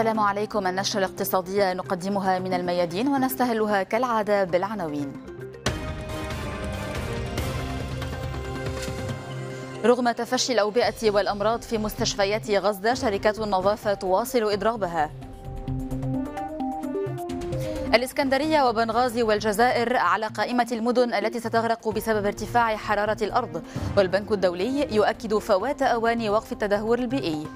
السلام عليكم النشرة الاقتصادية نقدمها من الميادين ونستهلها كالعادة بالعناوين رغم تفشي الأوبئة والأمراض في مستشفيات غزة شركات النظافة تواصل إضرابها الإسكندرية وبنغازي والجزائر على قائمة المدن التي ستغرق بسبب ارتفاع حرارة الأرض والبنك الدولي يؤكد فوات أوان وقف التدهور البيئي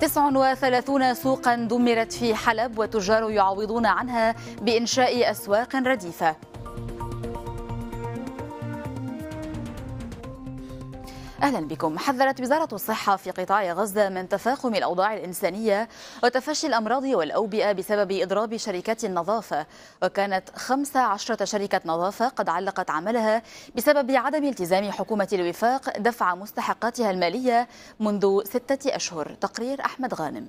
39 سوقا دمرت في حلب وتجار يعوضون عنها بإنشاء أسواق رديفة أهلا بكم حذرت وزارة الصحة في قطاع غزة من تفاقم الأوضاع الإنسانية وتفشي الأمراض والأوبئة بسبب إضراب شركات النظافة وكانت 15 شركة نظافة قد علقت عملها بسبب عدم التزام حكومة الوفاق دفع مستحقاتها المالية منذ ستة أشهر تقرير أحمد غانم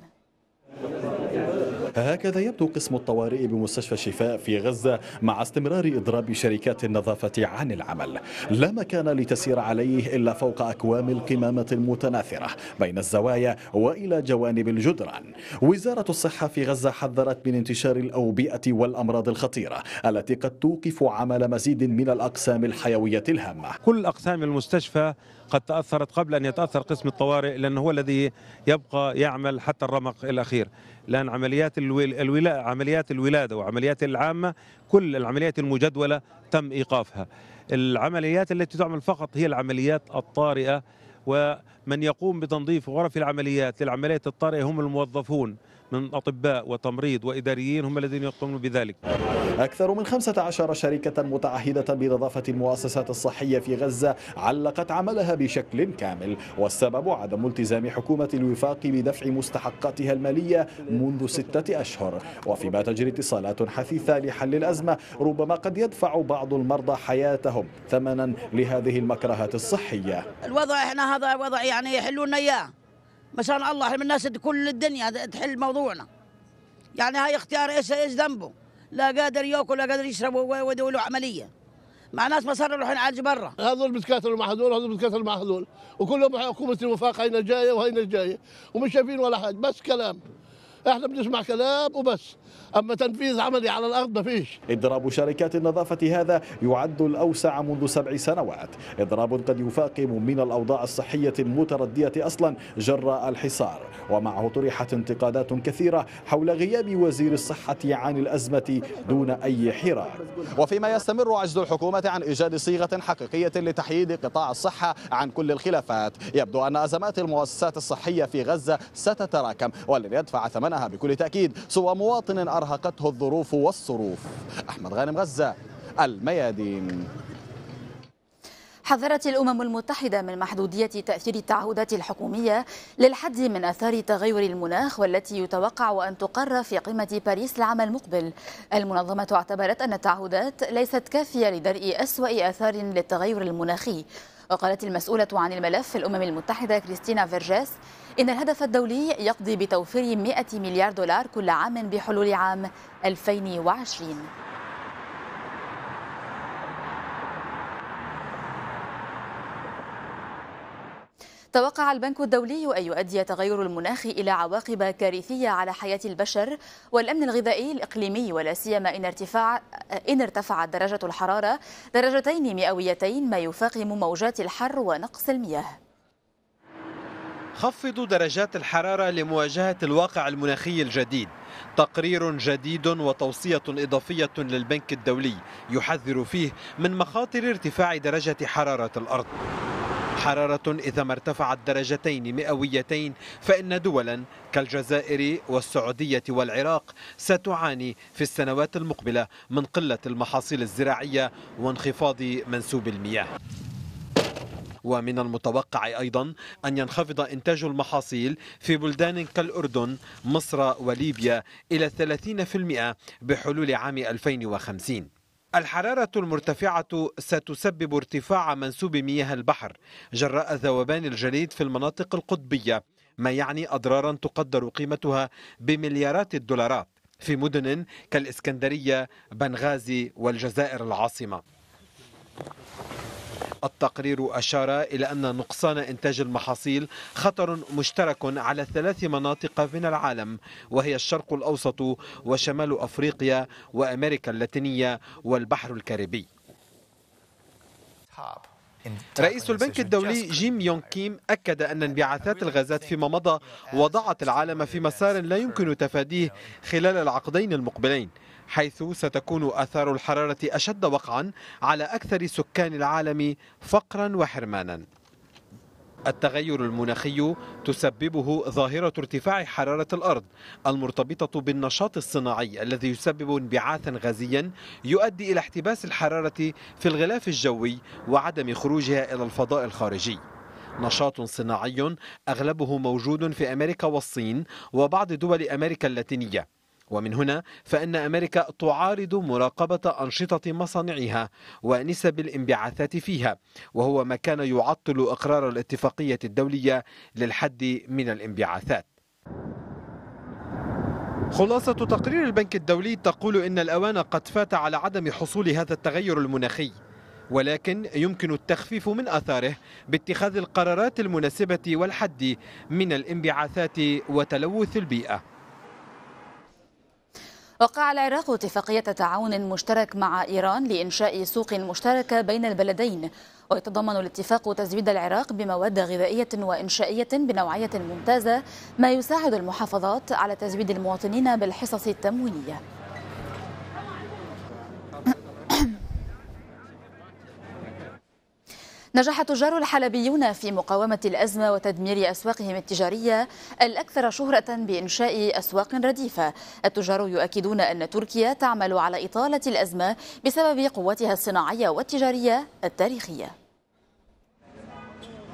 هكذا يبدو قسم الطوارئ بمستشفى الشفاء في غزة مع استمرار إضراب شركات النظافة عن العمل لا مكان لتسير عليه إلا فوق أكوام القمامة المتناثرة بين الزوايا وإلى جوانب الجدران وزارة الصحة في غزة حذرت من انتشار الأوبئة والأمراض الخطيرة التي قد توقف عمل مزيد من الأقسام الحيوية الهامة كل أقسام المستشفى قد تأثرت قبل أن يتأثر قسم الطوارئ لأنه هو الذي يبقى يعمل حتى الرمق الأخير لان عمليات الولاء عمليات الولاده وعمليات العامه كل العمليات المجدوله تم ايقافها العمليات التي تعمل فقط هي العمليات الطارئه و من يقوم بتنظيف غرف العمليات للعمليات الطارئة هم الموظفون من أطباء وتمريض وإداريين هم الذين يقومون بذلك أكثر من 15 شركة متعهدة بنظافة المؤسسات الصحية في غزة علقت عملها بشكل كامل والسبب عدم التزام حكومة الوفاق بدفع مستحقاتها المالية منذ ستة أشهر وفيما تجري اتصالات حثيثة لحل الأزمة ربما قد يدفع بعض المرضى حياتهم ثمنا لهذه المكرهات الصحية الوضع احنا هذا وضع يعني يعني يحلوا لنا اياه مشان الله احنا الناس كل الدنيا تحل موضوعنا يعني هاي اختيار ايش ايش ذنبه لا قادر ياكل لا قادر يشرب ويدوا له عمليه مع ناس ما صاروا يروحوا يعالجوا برا هذول بيتكاتلوا مع هذول هذول بيتكاتلوا مع هذول وكلهم حكومه الوفاق هينا جايه وهينا جايه ومش شايفين ولا حاجه بس كلام احنا بنسمع كلام وبس اما تنفيذ عملي على الارض ما فيش اضراب شركات النظافه هذا يعد الاوسع منذ سبع سنوات اضراب قد يفاقم من الاوضاع الصحيه المترديه اصلا جراء الحصار ومعه طرحت انتقادات كثيره حول غياب وزير الصحه عن الازمه دون اي حراك وفيما يستمر عجز الحكومه عن ايجاد صيغه حقيقيه لتحييد قطاع الصحه عن كل الخلافات يبدو ان ازمات المؤسسات الصحيه في غزه ستتراكم ولن يدفع ثمنها شأنها بكل تأكيد سوى مواطن أرهقته الظروف والصروف أحمد غانم غزة الميادين حذرت الأمم المتحدة من محدودية تأثير التعهدات الحكومية للحد من أثار تغير المناخ والتي يتوقع أن تقر في قمة باريس العام المقبل المنظمة اعتبرت أن التعهدات ليست كافية لدرء أسوأ آثار للتغير المناخي وقالت المسؤولة عن الملف في الأمم المتحدة كريستينا فيرجاس إن الهدف الدولي يقضي بتوفير 100 مليار دولار كل عام بحلول عام 2020 توقع البنك الدولي أن يؤدي تغير المناخ إلى عواقب كارثية على حياة البشر والأمن الغذائي الإقليمي ولا سيما إن ارتفاع إن ارتفعت درجة الحرارة درجتين مئويتين ما يفاقم موجات الحر ونقص المياه. خفضوا درجات الحرارة لمواجهة الواقع المناخي الجديد تقرير جديد وتوصية إضافية للبنك الدولي يحذر فيه من مخاطر ارتفاع درجة حرارة الأرض حرارة إذا ما ارتفعت درجتين مئويتين فإن دولا كالجزائر والسعودية والعراق ستعاني في السنوات المقبلة من قلة المحاصيل الزراعية وانخفاض منسوب المياه ومن المتوقع أيضا أن ينخفض إنتاج المحاصيل في بلدان كالأردن مصر وليبيا إلى 30% بحلول عام 2050 الحرارة المرتفعة ستسبب ارتفاع منسوب مياه البحر جراء ذوبان الجليد في المناطق القطبية ما يعني أضرارا تقدر قيمتها بمليارات الدولارات في مدن كالإسكندرية بنغازي والجزائر العاصمة التقرير أشار إلى أن نقصان إنتاج المحاصيل خطر مشترك على ثلاث مناطق من العالم وهي الشرق الأوسط وشمال أفريقيا وأمريكا اللاتينية والبحر الكاريبي رئيس البنك الدولي جيم يونغ كيم أكد أن انبعاثات الغازات فيما مضى وضعت العالم في مسار لا يمكن تفاديه خلال العقدين المقبلين حيث ستكون آثار الحرارة أشد وقعا على أكثر سكان العالم فقرا وحرمانا التغير المناخي تسببه ظاهرة ارتفاع حرارة الأرض المرتبطة بالنشاط الصناعي الذي يسبب انبعاثا غازيا يؤدي إلى احتباس الحرارة في الغلاف الجوي وعدم خروجها إلى الفضاء الخارجي نشاط صناعي أغلبه موجود في أمريكا والصين وبعض دول أمريكا اللاتينية ومن هنا فإن أمريكا تعارض مراقبة أنشطة مصانعها ونسب الانبعاثات فيها وهو ما كان يعطل إقرار الاتفاقية الدولية للحد من الانبعاثات خلاصة تقرير البنك الدولي تقول إن الأوان قد فات على عدم حصول هذا التغير المناخي ولكن يمكن التخفيف من أثاره باتخاذ القرارات المناسبة والحد من الانبعاثات وتلوث البيئة وقع العراق اتفاقية تعاون مشترك مع إيران لإنشاء سوق مشتركة بين البلدين ويتضمن الاتفاق تزويد العراق بمواد غذائية وإنشائية بنوعية ممتازة ما يساعد المحافظات على تزويد المواطنين بالحصص التموينية نجح تجار الحلبيون في مقاومة الأزمة وتدمير أسواقهم التجارية الأكثر شهرة بإنشاء أسواق رديفة التجار يؤكدون أن تركيا تعمل على إطالة الأزمة بسبب قوتها الصناعية والتجارية التاريخية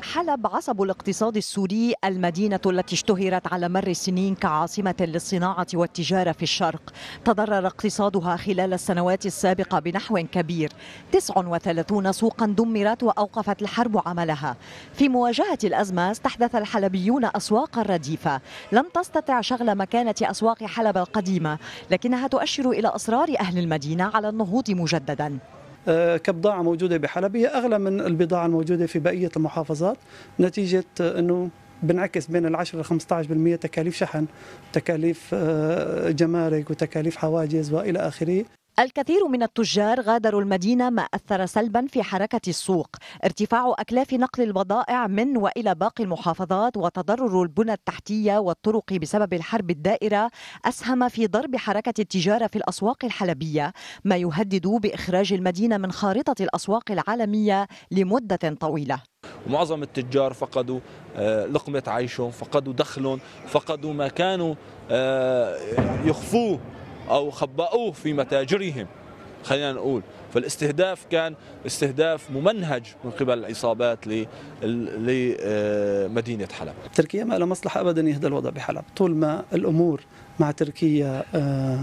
حلب عصب الاقتصاد السوري المدينة التي اشتهرت على مر السنين كعاصمة للصناعة والتجارة في الشرق تضرر اقتصادها خلال السنوات السابقة بنحو كبير 39 سوقا دمرت وأوقفت الحرب عملها في مواجهة الأزمة استحدث الحلبيون أسواقا رديفة لم تستطع شغل مكانة أسواق حلب القديمة لكنها تؤشر إلى إصرار أهل المدينة على النهوض مجددا آه، كبضاعة موجودة بحلب هي أغلى من البضاعة الموجودة في بقية المحافظات نتيجة أنه بنعكس بين العشر إلى 15% تكاليف شحن تكاليف آه، جمارك وتكاليف حواجز وإلى آخره الكثير من التجار غادروا المدينة ما أثر سلبا في حركة السوق ارتفاع أكلاف نقل البضائع من وإلى باقي المحافظات وتضرر البنى التحتية والطرق بسبب الحرب الدائرة أسهم في ضرب حركة التجارة في الأسواق الحلبية ما يهدد بإخراج المدينة من خارطة الأسواق العالمية لمدة طويلة معظم التجار فقدوا آه، لقمة عيشهم فقدوا دخلهم فقدوا ما كانوا آه، يخفوه أو خبأوه في متاجرهم خلينا نقول فالاستهداف كان استهداف ممنهج من قبل العصابات لمدينة آه، حلب تركيا ما لها مصلحة أبدا يهدى الوضع بحلب طول ما الأمور مع تركيا آه،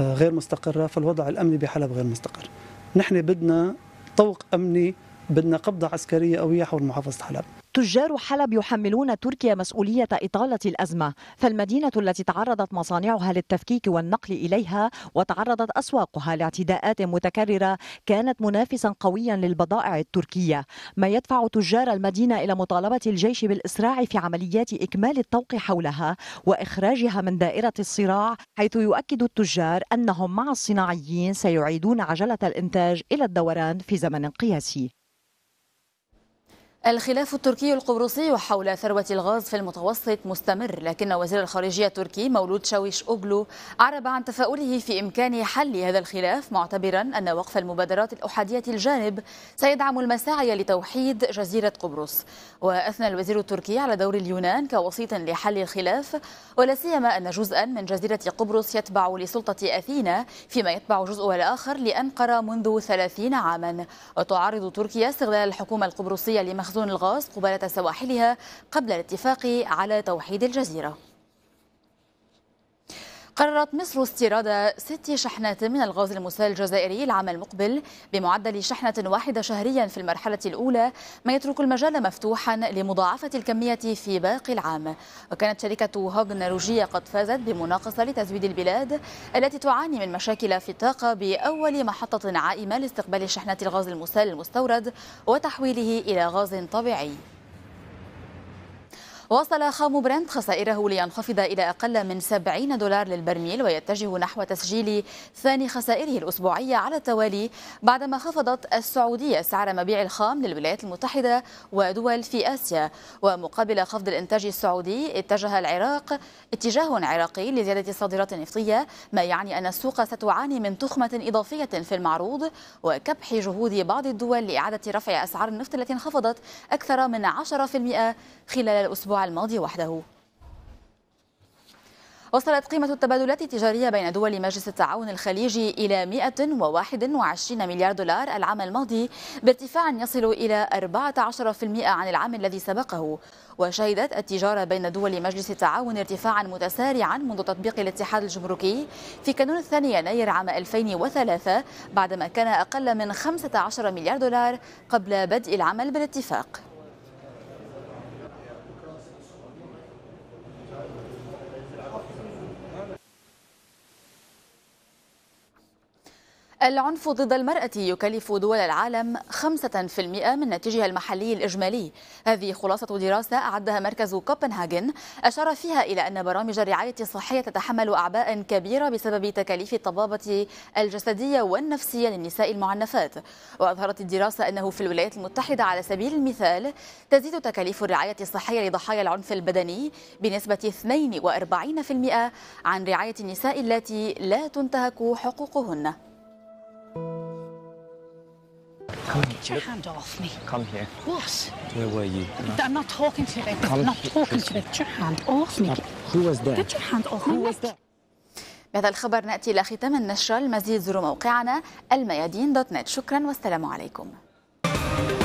آه، غير مستقرة فالوضع الأمني بحلب غير مستقر نحن بدنا طوق أمني بدنا قبضة عسكرية قوية حول محافظة حلب تجار حلب يحملون تركيا مسؤولية إطالة الأزمة فالمدينة التي تعرضت مصانعها للتفكيك والنقل إليها وتعرضت أسواقها لاعتداءات متكررة كانت منافسا قويا للبضائع التركية ما يدفع تجار المدينة إلى مطالبة الجيش بالإسراع في عمليات إكمال الطوق حولها وإخراجها من دائرة الصراع حيث يؤكد التجار أنهم مع الصناعيين سيعيدون عجلة الإنتاج إلى الدوران في زمن قياسي الخلاف التركي القبرصي حول ثروة الغاز في المتوسط مستمر لكن وزير الخارجية التركي مولود شاويش أوغلو أعرب عن تفاؤله في إمكان حل هذا الخلاف معتبرا أن وقف المبادرات الأحادية الجانب سيدعم المساعي لتوحيد جزيرة قبرص وأثنى الوزير التركي على دور اليونان كوسيط لحل الخلاف ولا سيما أن جزءا من جزيرة قبرص يتبع لسلطة أثينا فيما يتبع جزءها الآخر لأنقرة منذ 30 عاما وتعارض تركيا استغلال الحكومة القبرصية لمخ مخزون الغاز قبالة سواحلها قبل الاتفاق على توحيد الجزيرة قررت مصر استيراد ست شحنات من الغاز المسال الجزائري العام المقبل بمعدل شحنة واحدة شهريا في المرحلة الأولى ما يترك المجال مفتوحا لمضاعفة الكمية في باقي العام وكانت شركة هوب النرويجية قد فازت بمناقصة لتزويد البلاد التي تعاني من مشاكل في الطاقة بأول محطة عائمة لاستقبال شحنات الغاز المسال المستورد وتحويله إلى غاز طبيعي واصل خام برنت خسائره لينخفض إلى أقل من 70 دولار للبرميل ويتجه نحو تسجيل ثاني خسائره الأسبوعية على التوالي بعدما خفضت السعودية سعر مبيع الخام للولايات المتحدة ودول في آسيا ومقابل خفض الإنتاج السعودي اتجه العراق اتجاه عراقي لزيادة الصادرات النفطية ما يعني أن السوق ستعاني من تخمة إضافية في المعروض وكبح جهود بعض الدول لإعادة رفع أسعار النفط التي انخفضت أكثر من 10% خلال الأسبوع الماضي وحده وصلت قيمة التبادلات التجارية بين دول مجلس التعاون الخليجي إلى 121 مليار دولار العام الماضي بارتفاع يصل إلى 14% عن العام الذي سبقه وشهدت التجارة بين دول مجلس التعاون ارتفاعا متسارعا منذ تطبيق الاتحاد الجمركي في كانون الثاني يناير عام 2003 بعدما كان أقل من 15 مليار دولار قبل بدء العمل بالاتفاق العنف ضد المرأة يكلف دول العالم 5% من ناتجها المحلي الإجمالي هذه خلاصة دراسة أعدها مركز كوبنهاجن أشار فيها إلى أن برامج الرعاية الصحية تتحمل أعباء كبيرة بسبب تكاليف الطبابة الجسدية والنفسية للنساء المعنفات وأظهرت الدراسة أنه في الولايات المتحدة على سبيل المثال تزيد تكاليف الرعاية الصحية لضحايا العنف البدني بنسبة 42% عن رعاية النساء التي لا تنتهك حقوقهن Come here. Get your hand off me. Come here. What? Where were you? No. I'm not talking to you. I'm Come not talking to you. Get your hand off me. Who was there? Get your hand off me. Who was there? بهذا الخبر نأتي إلى ختام النشرة المزيد زوروا موقعنا الميادين دوت نت شكرا والسلام عليكم